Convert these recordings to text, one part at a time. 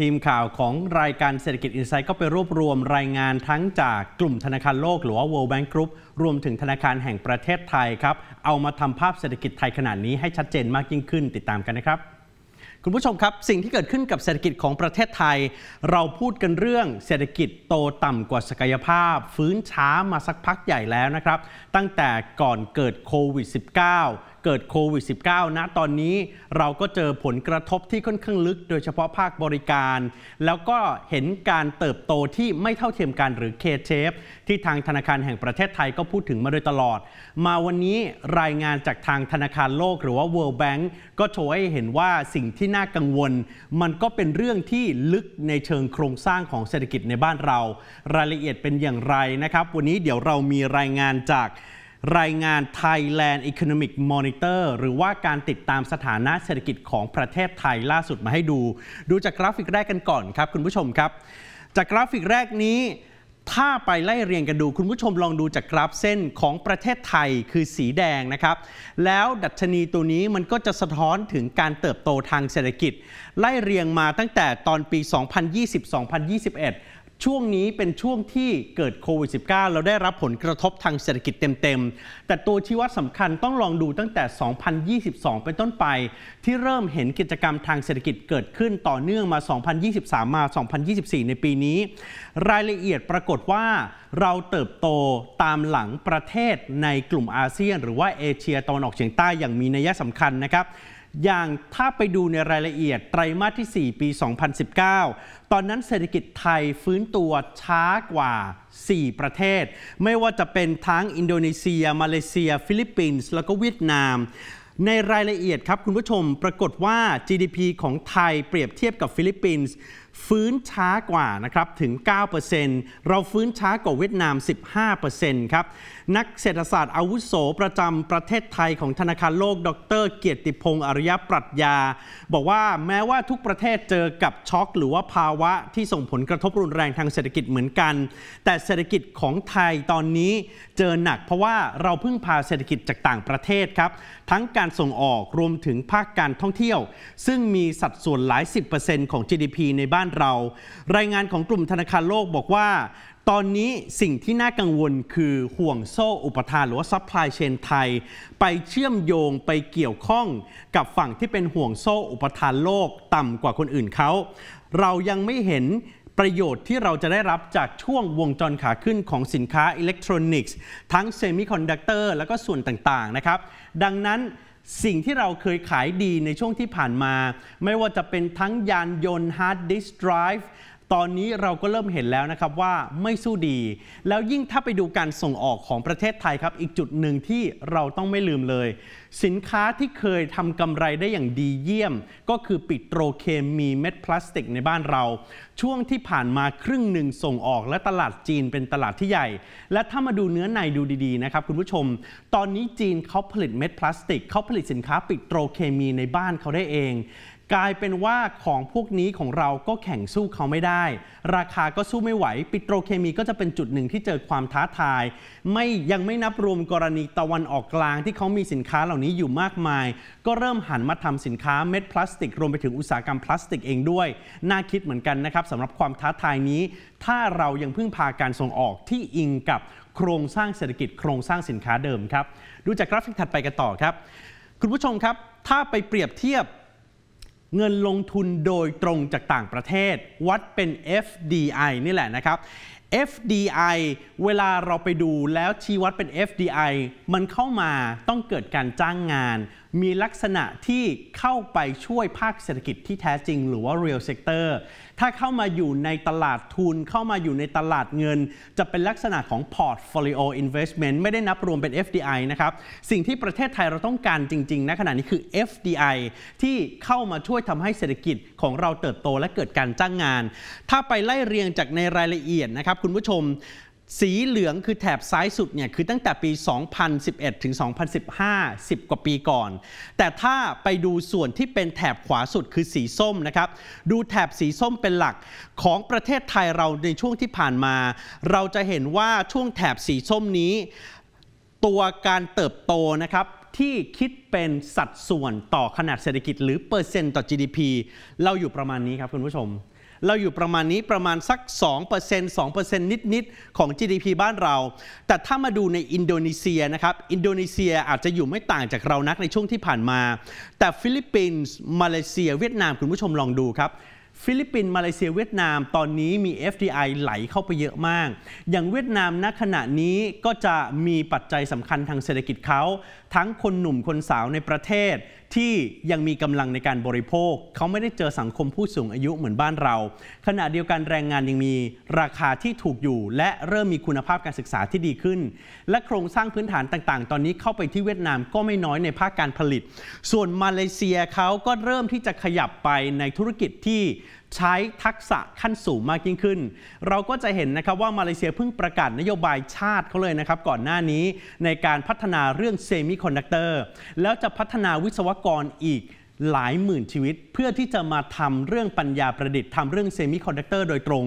ทีมข่าวของรายการเศรษฐกิจอินไซต์ก็ไปรวบรวมรายงานทั้งจากกลุ่มธนาคารโลกหรือว่า World Bank Group รวมถึงธนาคารแห่งประเทศไทยครับเอามาทำภาพเศรษฐกิจไทยขนาดนี้ให้ชัดเจนมากยิ่งขึ้น ติดตามกันนะครับ คุณผู้ชมครับ สิ่งที่เกิดขึ้นกับเศรษฐกิจของประเทศไทย เราพูดกันเรื่องเศรษฐกิจโตต่ำกว่าศักยภาพ ฟื้นช้ามาสักพักใหญ่แล้วนะครับ ตั้งแต่ก่อนเกิดโควิด -19 เกิดโควิด -19 นะตอนนี้ เราก็เจอผลกระทบที่ค่อนข้างลึก โดยเฉพาะภาคบริการ แล้วก็เห็นการเติบโตที่ไม่เท่าเทียมกันหรือ k ค h a p e ที่ทางธนาคารแห่งประเทศไทยก็พูดถึงมาโดยตลอด มาวันนี้รายงานจากทางธนาคารโลกหรือว่า World Bank ก็โชว์ให้เห็นว่าสิ่งที่น่ากังวล มันก็เป็นเรื่องที่ลึกในเชิงโครงสร้างของเศรษฐกิจในบ้านเรา รายละเอียดเป็นอย่างไรนะครับ วันนี้เดี๋ยวเรามีรายงานจากรายงาน Thailand Economic Monitor หรือว่าการติดตามสถานะเศรษฐกิจของประเทศไทยล่าสุดมาให้ดู ดูจากกราฟิกแรกกันก่อนครับคุณผู้ชมครับ จากกราฟิกแรกนี้ ถ้าไปไล่เรียงกันดู คุณผู้ชมลองดูจากกราฟเส้นของประเทศไทยคือสีแดงนะครับแล้วดัชนีตัวนี้มันก็จะสะท้อนถึงการเติบโตทางเศรษฐกิจ ไล่เรียงมาตั้งแต่ตอนปี 2020-2021ช่วงนี้เป็นช่วงที่เกิดโควิด -19 เราได้รับผลกระทบทางเศรษฐกิจเต็มๆ แต่ตัวชี้วัดสำคัญต้องลองดูตั้งแต่ 2022เป็นต้นไป ที่เริ่มเห็นกิจกรรมทางเศรษฐกิจเกิดขึ้นต่อเนื่องมา 2023มา2024 ในปีนี้ รายละเอียดปรากฏว่าเราเติบโตตามหลังประเทศในกลุ่มอาเซียนหรือว่าเอเชียตะวันออกเฉียงใต้อย่างมีนัยสำคัญนะครับอย่างถ้าไปดูในรายละเอียดไตรมาสที่ 4 ปี 2019 ตอนนั้นเศรษฐกิจไทยฟื้นตัวช้ากว่า 4 ประเทศ ไม่ว่าจะเป็นทั้งอินโดนีเซีย มาเลเซีย ฟิลิปปินส์ แล้วก็เวียดนาม ในรายละเอียดครับคุณผู้ชมปรากฏว่า GDP ของไทยเปรียบเทียบกับฟิลิปปินส์ฟื้นช้ากว่านะครับถึง 9%เราฟื้นช้ากว่าเวียดนาม 15%ครับนักเศรษฐศาสตร์อาวุโสประจำประเทศไทยของธนาคารโลกดร เกียรติพงศ์อริยปรัชญา บอกว่าแม้ว่าทุกประเทศเจอกับช็อกหรือว่าภาวะที่ส่งผลกระทบรุนแรงทางเศรษฐกิจเหมือนกัน แต่เศรษฐกิจของไทยตอนนี้เจอหนักเพราะว่าเราเพิ่งพาเศรษฐกิจจากต่างประเทศครับทั้งการส่งออกรวมถึงภาคการท่องเที่ยว ซึ่งมีสัดส่วนหลาย10%ของ GDP ในบ้านานเรารายงานของกลุ่มธนาคารโลกบอกว่าตอนนี้สิ่งที่น่ากังวลคือห่วงโซ่อุปทานหรือว่าซัพพลายเชนไทย ไปเชื่อมโยงไปเกี่ยวข้องกับฝั่งที่เป็นห่วงโซ่อุปทานโลกต่ำกว่าคนอื่นเขาเรายังไม่เห็นประโยชน์ที่เราจะได้รับจากช่วงวงจรขาขึ้นของสินค้าอิเล็กทรอนิกส์ทั้งเซมิคอนดักเตอร์และก็ส่วนต่างๆนะครับ ดังนั้นสิ่งที่เราเคยขายดีในช่วงที่ผ่านมา ไม่ว่าจะเป็นทั้งยานยนต์ฮาร์ดดิสก์ไดรฟ์ตอนนี้เราก็เริ่มเห็นแล้วนะครับว่าไม่สู้ดี แล้วยิ่งถ้าไปดูการส่งออกของประเทศไทยครับ อีกจุดหนึ่งที่เราต้องไม่ลืมเลย สินค้าที่เคยทำกำไรได้อย่างดีเยี่ยม ก็คือปิโตรเคมีเม็ดพลาสติก ในบ้านเรา ช่วงที่ผ่านมาครึ่งหนึ่งส่งออก และตลาดจีนเป็นตลาดที่ใหญ่ และถ้ามาดูเนื้อในดูดีๆนะครับคุณผู้ชม ตอนนี้จีนเขาผลิตเม็ดพลาสติกเขาผลิตสินค้าปิโตรเคมีในบ้านเขาได้เองกลายเป็นว่าของพวกนี้ของเราก็แข่งสู้เขาไม่ได้ ราคาก็สู้ไม่ไหว ปิโตรเคมีก็จะเป็นจุดหนึ่งที่เจอความท้าทาย ไม่ยังไม่นับรวมกรณีตะวันออกกลาง ที่เขามีสินค้าเหล่านี้อยู่มากมาย ก็เริ่มหันมาทำสินค้าเม็ดพลาสติกรวมไปถึงอุตสาหกรรมพลาสติกเองด้วยน่าคิดเหมือนกันนะครับสำหรับความท้าทายนี้ ถ้าเรายังพึ่งพาการส่งออกที่อิงกับโครงสร้างเศรษฐกิจโครงสร้างสินค้าเดิมครับดูจากกราฟิกถัดไปกันต่อครับคุณผู้ชมครับ ถ้าไปเปรียบเทียบเงินลงทุนโดยตรงจากต่างประเทศ วัดเป็น FDI นี่แหละนะครับ FDI เวลาเราไปดูแล้วชี้วัดเป็น FDI มันเข้ามาต้องเกิดการจ้างงานมีลักษณะที่เข้าไปช่วยภาคเศรษฐกิจที่แท้จริง หรือว่า real sector ถ้าเข้ามาอยู่ในตลาดทุนเข้ามาอยู่ในตลาดเงิน จะเป็นลักษณะของ portfolio investment ไม่ได้นับรวมเป็น FDI นะครับสิ่งที่ประเทศไทยเราต้องการจริงๆนะขณะนี้คือ FDI ที่เข้ามาช่วยทำให้เศรษฐกิจของเราเติบโตและเกิดการจ้างงาน ถ้าไปไล่เรียงจากในรายละเอียดนะครับคุณผู้ชมสีเหลืองคือแถบซ้ายสุดเนี่ยคือตั้งแต่ปี 2011 ถึง 2015 10กว่าปีก่อน แต่ถ้าไปดูส่วนที่เป็นแถบขวาสุดคือสีส้มนะครับดูแถบสีส้มเป็นหลักของประเทศไทยเราในช่วงที่ผ่านมา เราจะเห็นว่าช่วงแถบสีส้มนี้ ตัวการเติบโตนะครับที่คิดเป็นสัดส่วนต่อขนาดเศรษฐกิจหรือเปอร์เซ็นต์ต่อ GDP เราอยู่ประมาณนี้ครับคุณผู้ชมเราอยู่ประมาณนี้ประมาณสัก 2% 2%นิด ๆ ของ GDP บ้านเรา แต่ถ้ามาดูในอินโดนีเซียนะครับ อินโดนีเซียอาจจะอยู่ไม่ต่างจากเรานักในช่วงที่ผ่านมา แต่ฟิลิปปินส์ มาเลเซีย เวียดนาม คุณผู้ชมลองดูครับ ฟิลิปปินส์ มาเลเซีย เวียดนาม ตอนนี้มี FDI ไหลเข้าไปเยอะมาก อย่างเวียดนามณขณะนี้ก็จะมีปัจจัยสำคัญทางเศรษฐกิจเขาทั้งคนหนุ่มคนสาวในประเทศที่ยังมีกำลังในการบริโภค เขาไม่ได้เจอสังคมผู้สูงอายุเหมือนบ้านเรา ขณะเดียวกันแรงงานยังมีราคาที่ถูกอยู่ และเริ่มมีคุณภาพการศึกษาที่ดีขึ้น และโครงสร้างพื้นฐานต่างๆ ตอนนี้เข้าไปที่เวียดนามก็ไม่น้อยในภาคการผลิต ส่วนมาเลเซียเขาก็เริ่มที่จะขยับไปในธุรกิจที่ใช้ทักษะขั้นสูงมากยิ่งขึ้น เราก็จะเห็นนะครับว่ามาเลเซียเพิ่งประกาศนโยบายชาติเขาเลยนะครับก่อนหน้านี้ในการพัฒนาเรื่องเซมิคอนดักเตอร์แล้วจะพัฒนาวิศวกรอีกหลายหมื่นชีวิต เพื่อที่จะมาทำเรื่องปัญญาประดิษฐ์ทำเรื่องเซมิคอนดักเตอร์โดยตรง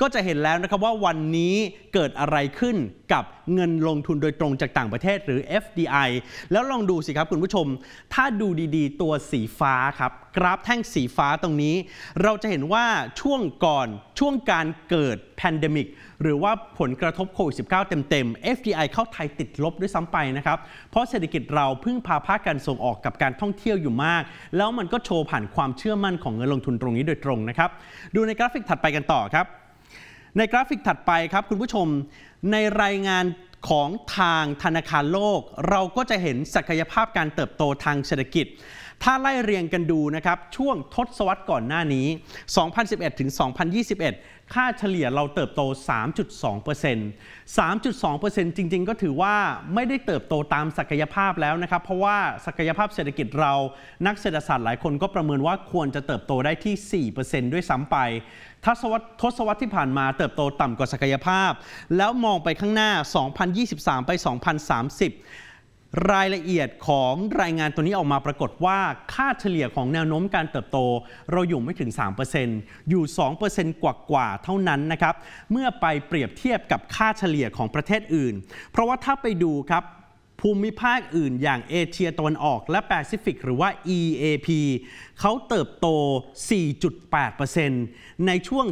ก็จะเห็นแล้วนะครับว่าวันนี้เกิดอะไรขึ้นกับเงินลงทุนโดยตรงจากต่างประเทศหรือ FDI แล้วลองดูสิครับคุณผู้ชม ถ้าดูดีๆ ตัวสีฟ้าครับกราฟแท่งสีฟ้าตรงนี้ เราจะเห็นว่าช่วงก่อนช่วงการเกิดแพนเดมิก หรือว่าผลกระทบโควิด -19 เต็มๆ FDI เข้าไทยติดลบด้วยซ้ำไปนะครับ เพราะเศรษฐกิจเราพึ่งพาภาคการส่งออกกับการท่องเที่ยวอยู่มาก แล้วมันก็โชว์ผ่านความเชื่อมั่นของเงินลงทุนตรงนี้โดยตรงนะครับ ดูในกราฟิกถัดไปกันต่อครับ ในกราฟิกถัดไปครับ คุณผู้ชมในรายงานของทางธนาคารโลก เราก็จะเห็นศักยภาพการเติบโตทางเศรษฐกิจถ้าไล่เรียงกันดูนะครับช่วงทศวรรษก่อนหน้านี้ 2011 ถึง 2021 ค่าเฉลี่ยเราเติบโต 3.2% 3.2%จริง ๆ ก็ถือว่าไม่ได้เติบโตตามศักยภาพแล้วนะครับ เพราะว่าศักยภาพเศรษฐกิจเรานักเศรษฐศาสตร์หลายคนก็ประเมินว่าควรจะเติบโตได้ที่ 4%ด้วยซ้ำไป ทศวรรษทศวรรษที่ผ่านมาเติบโตต่ำกว่าศักยภาพ แล้วมองไปข้างหน้า 2023 ไป 2030รายละเอียดของรายงานตัวนี้ออกมาปรากฏว่าค่าเฉลี่ยของแนวโน้มการเติบโตเราอยู่ไม่ถึง 3%อยู่ 2%กว่ากว่าเท่านั้นนะครับเมื่อไปเปรียบเทียบกับค่าเฉลี่ยของประเทศอื่น เพราะว่าถ้าไปดูครับภูมิภาคอื่นอย่างเอเชียตะวันออก และแปซิฟิก หรือว่า EAP เขาเติบโต 4.8%ในช่วง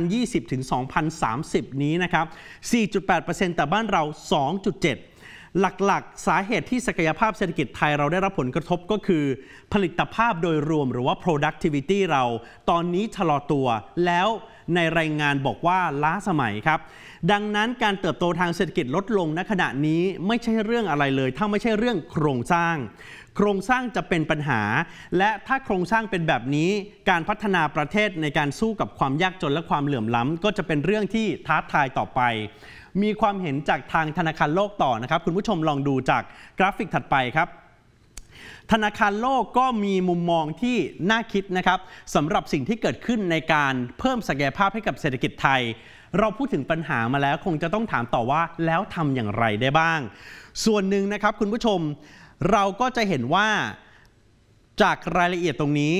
2020 ถึง 2030 นี้นะครับ 4.8%แต่บ้านเรา 2.7หลักๆ สาเหตุที่ศักยภาพเศรษฐกิจไทยเราได้รับผลกระทบก็คือ ผลิตภาพโดยรวม หรือว่า productivity เราตอนนี้ชะลอตัว แล้วในรายงานบอกว่าล้าสมัยครับ ดังนั้นการเติบโตทางเศรษฐกิจลดลงณขณะนี้ไม่ใช่เรื่องอะไรเลย ถ้าไม่ใช่เรื่องโครงสร้างโครงสร้างจะเป็นปัญหา และถ้าโครงสร้างเป็นแบบนี้ การพัฒนาประเทศในการสู้กับความยากจนและความเหลื่อมล้ำ ก็จะเป็นเรื่องที่ท้าทายต่อไป มีความเห็นจากทางธนาคารโลกต่อนะครับ คุณผู้ชมลองดูจากกราฟิกถัดไปครับ ธนาคารโลกก็มีมุมมองที่น่าคิดนะครับสำหรับสิ่งที่เกิดขึ้นในการเพิ่มศักยภาพให้กับเศรษฐกิจไทย เราพูดถึงปัญหามาแล้วคงจะต้องถามต่อว่าแล้วทำอย่างไรได้บ้าง ส่วนหนึ่งนะครับ คุณผู้ชมเราก็จะเห็นว่าจากรายละเอียดตรงนี้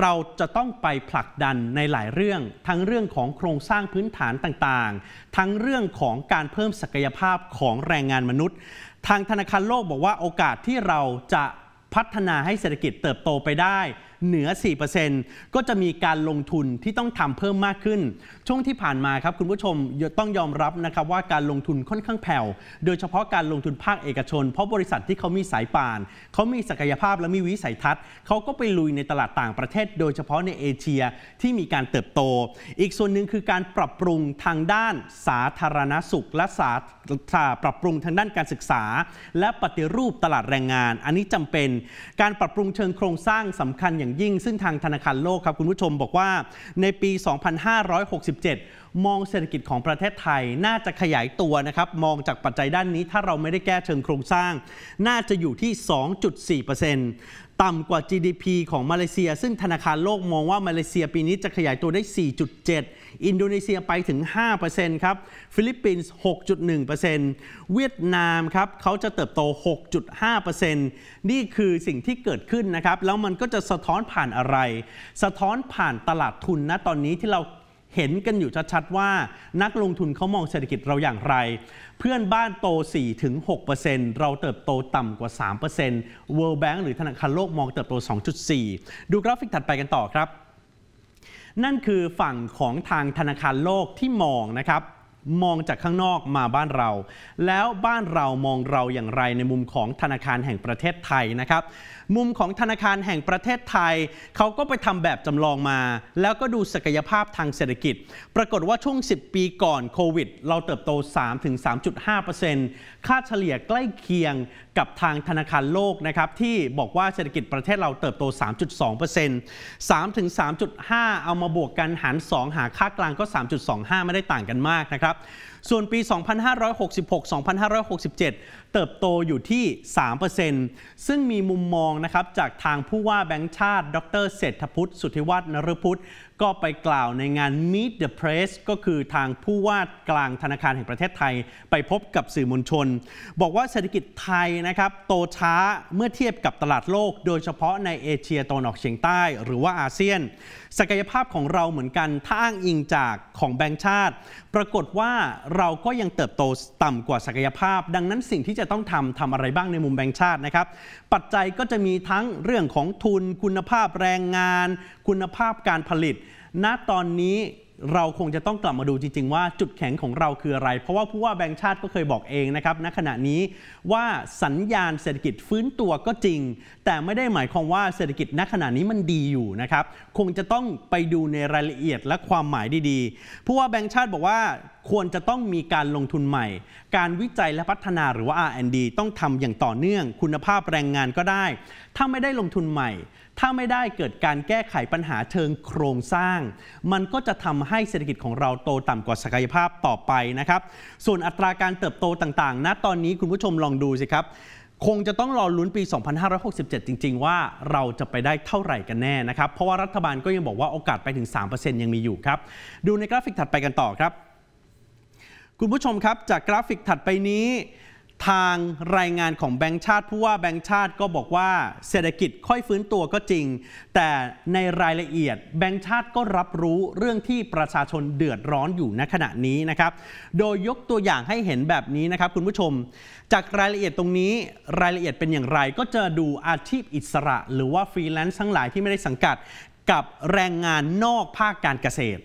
เราจะต้องไปผลักดันในหลายเรื่อง ทั้งเรื่องของโครงสร้างพื้นฐานต่างๆ ทั้งเรื่องของการเพิ่มศักยภาพของแรงงานมนุษย์ ทางธนาคารโลกบอกว่าโอกาสที่เราจะพัฒนาให้เศรษฐกิจเติบโตไปได้เหนือ 4%ก็จะมีการลงทุนที่ต้องทำเพิ่มมากขึ้น ช่วงที่ผ่านมาครับคุณผู้ชมต้องยอมรับนะครับว่าการลงทุนค่อนข้างแผ่วโดยเฉพาะการลงทุนภาคเอกชน เพราะบริษัทที่เขามีสายป่าน เขามีศักยภาพและมีวิสัยทัศน์ เขาก็ไปลุยในตลาดต่างประเทศ โดยเฉพาะในเอเชียที่มีการเติบโต อีกส่วนหนึ่งคือการปรับปรุงทางด้านสาธารณสุขและสาธารปรับปรุงทางด้านการศึกษา และปฏิรูปตลาดแรงงาน อันนี้จำเป็น การปรับปรุงเชิงโครงสร้างสำคัญอย่างยางยิ่งซึ่งทางธนาคารโลกครับ คุณผู้ชมบอกว่า ในปี 2567 มองเศรษฐกิจของประเทศไทยน่าจะขยายตัวนะครับ มองจากปัจจัยด้านนี้ ถ้าเราไม่ได้แก้เชิงโครงสร้าง น่าจะอยู่ที่ 2.4%ต่ำกว่า GDP ของมาเลเซีย ซึ่งธนาคารโลกมองว่ามาเลเซียปีนี้จะขยายตัวได้ 4.7 อินโดนีเซียไปถึง 5%ครับฟิลิปปินส์ 6.1%เวียดนามครับเขาจะเติบโต 6.5%นี่คือสิ่งที่เกิดขึ้นนะครับแล้วมันก็จะสะท้อนผ่านอะไร สะท้อนผ่านตลาดทุนนะตอนนี้ที่เราเห็นกันอยู่ชัดๆว่านักลงทุนเขามองเศรษฐกิจเราอย่างไร เพื่อนบ้านโต 4-6%เราเติบโตต่ำกว่า 3% World Bank หรือธนาคารโลกมองเติบโต 2.4 ดูกราฟิกถัดไปกันต่อครับ นั่นคือฝั่งของทางธนาคารโลกที่มองนะครับมองจากข้างนอกมาบ้านเรา แล้วบ้านเรามองเราอย่างไรในมุมของธนาคารแห่งประเทศไทยนะครับ มุมของธนาคารแห่งประเทศไทย เขาก็ไปทำแบบจำลองมา แล้วก็ดูศักยภาพทางเศรษฐกิจ ปรากฏว่าช่วง 10 ปีก่อนโควิด เราเติบโต3-3.5%ค่าเฉลี่ยใกล้เคียงกับทางธนาคารโลกนะครับที่บอกว่าเศรษฐกิจประเทศเราเติบโต 3.2% 3ถึง3.5 เอามาบวกกัน หาร 2 หาค่ากลางก็ 3.25 ไม่ได้ต่างกันมากนะครับ ส่วนปี 2566-2567 เติบโตอยู่ที่ 3%ซึ่งมีมุมมองนะครับจากทางผู้ว่าแบงค์ชาติ ดร เศรษฐพุทธ สุทธิวัฒนรพุทธก็ไปกล่าวในงาน Meet the Press ก็คือทางผู้ว่ากลางธนาคารแห่งประเทศไทย ไปพบกับสื่อมวลชน บอกว่าเศรษฐกิจไทยนะครับ โตช้าเมื่อเทียบกับตลาดโลก โดยเฉพาะในเอเชียตะวันออกเฉียงใต้หรือว่าอาเซียน ศักยภาพของเราเหมือนกัน ถ้าอ้างอิงจากของแบงค์ชาติ ปรากฏว่าเราก็ยังเติบโตต่ำกว่าศักยภาพ ดังนั้นสิ่งที่จะต้องทำทำอะไรบ้างในมุมแบงค์ชาตินะครับ ปัจจัยก็จะมีทั้งเรื่องของทุน คุณภาพแรงงาน คุณภาพการผลิตณตอนนี้เราคงจะต้องกลับมาดูจริง ๆ ว่าจุดแข็งของเราคืออะไร เพราะว่าผู้ว่าแบงค์ชาติก็เคยบอกเองนะครับณขณะนี้ว่าสัญญาณเศรษฐกิจฟื้นตัวก็จริง แต่ไม่ได้หมายความว่าเศรษฐกิจณขณะนี้มันดีอยู่นะครับคงจะต้องไปดูในรายละเอียดและความหมายดีๆผู้ว่าแบงค์ชาติบอกว่า ควรจะต้องมีการลงทุนใหม่ การวิจัยและพัฒนาหรือว่า R&D ต้องทำอย่างต่อเนื่อง คุณภาพแรงงานก็ได้ ถ้าไม่ได้ลงทุนใหม่ถ้าไม่ได้เกิดการแก้ไขปัญหาเชิงโครงสร้าง มันก็จะทำให้เศรษฐกิจของเราโตต่ำกว่าศักยภาพต่อไปนะครับ ส่วนอัตราการเติบโตต่างๆ ณ ตอนนี้คุณผู้ชมลองดูสิครับ คงจะต้องรอลุ้นปี 2567 จริง ๆ ว่าเราจะไปได้เท่าไหร่กันแน่นะครับ เพราะว่ารัฐบาลก็ยังบอกว่าโอกาสไปถึง 3%ยังมีอยู่ครับ ดูในกราฟิกถัดไปกันต่อครับ คุณผู้ชมครับจากกราฟิกถัดไปนี้ทางรายงานของแบงค์ชาติผู้ว่าแบงค์ชาติก็บอกว่า เศรษฐกิจค่อยฟื้นตัวก็จริง แต่ในรายละเอียดแบงค์ชาติก็รับรู้เรื่องที่ประชาชนเดือดร้อนอยู่ณขณะนี้นะครับโดยยกตัวอย่างให้เห็นแบบนี้นะครับคุณผู้ชม จากรายละเอียดตรงนี้รายละเอียดเป็นอย่างไร ก็จะดูอาชีพอิสระหรือว่าฟรีแลนซ์ทั้งหลายที่ไม่ได้สังกัดกับแรงงานนอกภาคการเกษตร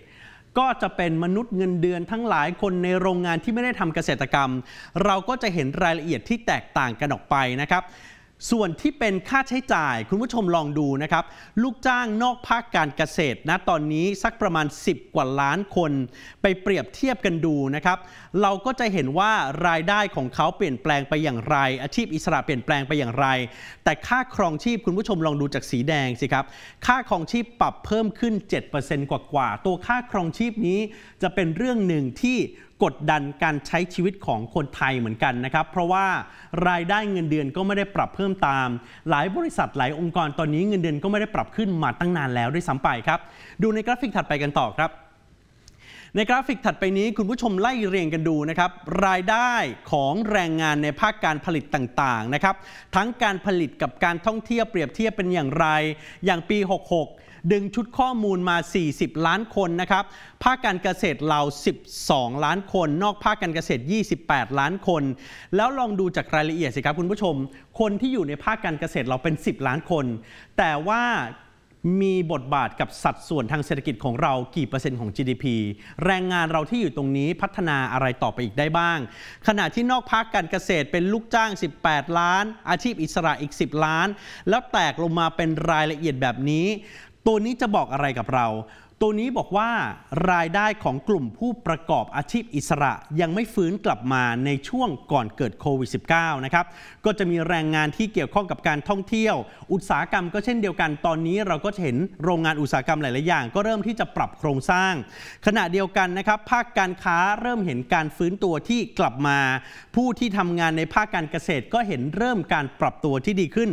ก็จะเป็นมนุษย์เงินเดือนทั้งหลายคนในโรงงานที่ไม่ได้ทำเกษตรกรรม เราก็จะเห็นรายละเอียดที่แตกต่างกันออกไปนะครับส่วนที่เป็นค่าใช้จ่ายคุณผู้ชมลองดูนะครับลูกจ้างนอกภาคการเกษตรนะตอนนี้สักประมาณ 10 กว่าล้านคน ไปเปรียบเทียบกันดูนะครับเราก็จะเห็นว่ารายได้ของเขาเปลี่ยนแปลงไปอย่างไรอาชีพอิสระเปลี่ยนแปลงไปอย่างไร แต่ค่าครองชีพคุณผู้ชมลองดูจากสีแดงสิครับค่าครองชีพปรับเพิ่มขึ้น 7%กว่ากว่า ตัวค่าครองชีพนี้ จะเป็นเรื่องหนึ่งที่กดดันการใช้ชีวิตของคนไทยเหมือนกัน นะครับ เพราะว่ารายได้เงินเดือนก็ไม่ได้ปรับเพิ่มตาม หลายบริษัทหลายองค์กรตอนนี้เงินเดือนก็ไม่ได้ปรับขึ้นมาตั้งนานแล้วด้วยซ้ำไปครับ ดูในกราฟิกถัดไปกันต่อครับ ในกราฟิกถัดไปนี้ คุณผู้ชมไล่เรียงกันดูนะครับรายได้ของแรงงานในภาคการผลิตต่างๆนะครับ ทั้งการผลิตกับการท่องเที่ยวเปรียบเทียบเป็นอย่างไร อย่างปี66ดึงชุดข้อมูลมา 40 ล้านคนนะครับ ภาคการเกษตรเรา 12 ล้านคน นอกภาคการเกษตร 28 ล้านคน แล้วลองดูจากรายละเอียดสิครับ คุณผู้ชม คนที่อยู่ในภาคการเกษตรเราเป็น 10 ล้านคน แต่ว่ามีบทบาทกับสัดส่วนทางเศรษฐกิจของเรากี่เปอร์เซ็นต์ของ GDP แรงงานเราที่อยู่ตรงนี้พัฒนาอะไรต่อไปอีกได้บ้าง ขณะที่นอกภาคการเกษตรเป็นลูกจ้าง 18 ล้าน อาชีพอิสระอีก 10 ล้าน แล้วแตกลงมาเป็นรายละเอียดแบบนี้ตัวนี้จะบอกอะไรกับเราตัวนี้บอกว่ารายได้ของกลุ่มผู้ประกอบอาชีพอิสระยังไม่ฟื้นกลับมาในช่วงก่อนเกิดโควิด -19 นะครับก็จะมีแรงงานที่เกี่ยวข้องกับการท่องเที่ยว อุตสาหกรรม ก็เช่นเดียวกันตอนนี้เราก็เห็นโรงงานอุตสาหกรรมหลาย ๆ อย่างก็เริ่มที่จะปรับโครงสร้าง ขณะเดียวกันนะครับภาคการค้าเริ่มเห็นการฟื้นตัวที่กลับมา ผู้ที่ทำงานในภาคการเกษตร ก็เห็นเริ่มการปรับตัวที่ดีขึ้น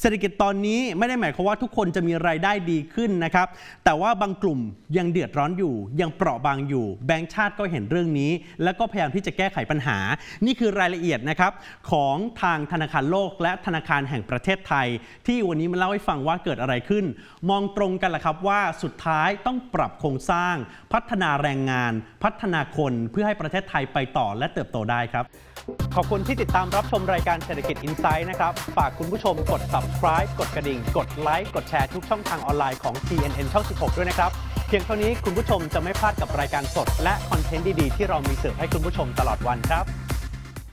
เศรษฐกิจตอนนี้ไม่ได้หมายความว่าทุกคนจะมีรายได้ดีขึ้นนะครับแต่ว่าบางกลุ่มยังเดือดร้อนอยู่ยังเปราะบางอยู่ แบงค์ชาติก็เห็นเรื่องนี้ แล้วก็พยายามที่จะแก้ไขปัญหา นี่คือรายละเอียดนะครับของทางธนาคารโลกและธนาคารแห่งประเทศไทย ที่วันนี้มาเล่าให้ฟังว่าเกิดอะไรขึ้น มองตรงกันแหละครับว่าสุดท้ายต้องปรับโครงสร้างพัฒนาแรงงาน พัฒนาคนเพื่อให้ประเทศไทยไปต่อและเติบโตได้ครับขอบคุณที่ติดตามรับชมรายการเศรษฐกิจอินไซด์นะครับฝากคุณผู้ชมกด subscribe กดกระดิ่ง กดไลค์กดแชร์ทุกช่องทางออนไลน์ของ TNN ช่อง16 ด้วยนะครับเพียงเท่านี้คุณผู้ชมจะไม่พลาดกับรายการสด และคอนเทนต์ดีๆที่เรามีเสิร์ฟให้คุณผู้ชมตลอดวันครับ